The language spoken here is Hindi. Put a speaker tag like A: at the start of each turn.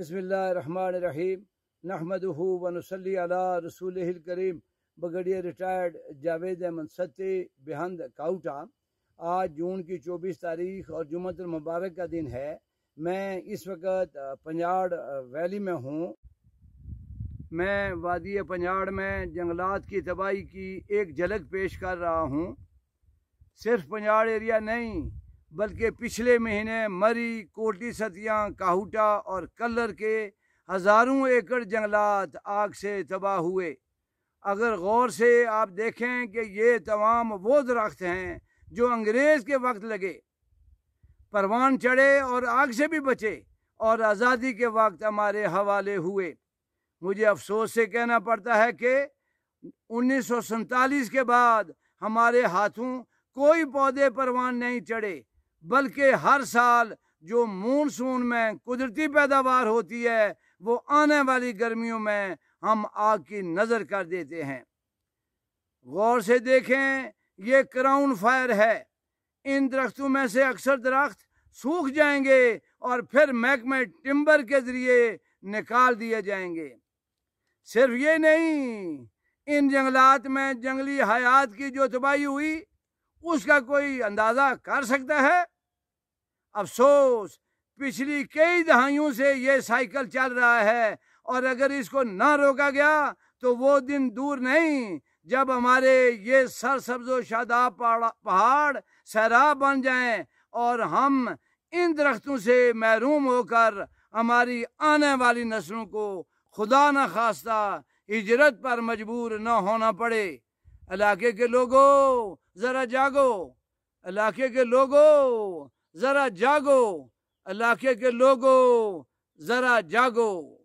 A: बसमीम नहमद वनसली अला रसूल करीम बगड़िया रिटायर्ड जावेद अहमद सत्य बेहद काउटा आज जून की चौबीस तारीख और जुमत मुबारक का दिन है मैं इस वक्त पंजाड़ वैली में हूँ मैं वादी पंजाड़ में जंगलात की तबाही की एक झलक पेश कर रहा हूँ सिर्फ पंजाड़ एरिया नहीं बल्कि पिछले महीने मरी कोटी सतियाँ काहूटा और कलर के हज़ारों एकड़ जंगलात आग से तबाह हुए अगर गौर से आप देखें कि ये तमाम वो दरख्त हैं जो अंग्रेज़ के वक्त लगे परवान चढ़े और आग से भी बचे और आज़ादी के वक्त हमारे हवाले हुए मुझे अफसोस से कहना पड़ता है कि उन्नीस के बाद हमारे हाथों कोई पौधे परवान नहीं चढ़े बल्कि हर साल जो मानसून में कुदरती पैदावार होती है वो आने वाली गर्मियों में हम आग की नज़र कर देते हैं गौर से देखें ये क्राउन फायर है इन दरख्तों में से अक्सर दरख्त सूख जाएंगे और फिर महकमे टिम्बर के ज़रिए निकाल दिए जाएंगे सिर्फ ये नहीं इन जंगलात में जंगली हयात की जो तबाही हुई उसका कोई अंदाज़ा कर सकता है अफसोस पिछली कई दहाइयों से ये साइकिल चल रहा है और अगर इसको ना रोका गया तो वो दिन दूर नहीं जब हमारे ये सब्जो शादा पहाड़ सैराब बन जाएं और हम इन दरख्तों से महरूम होकर हमारी आने वाली नस्लों को खुदा न खास्ता हिजरत पर मजबूर न होना पड़े इलाके के लोगों ज़रा जागो इलाके के लोगों ज़रा जागो इलाके के लोगों ज़रा जागो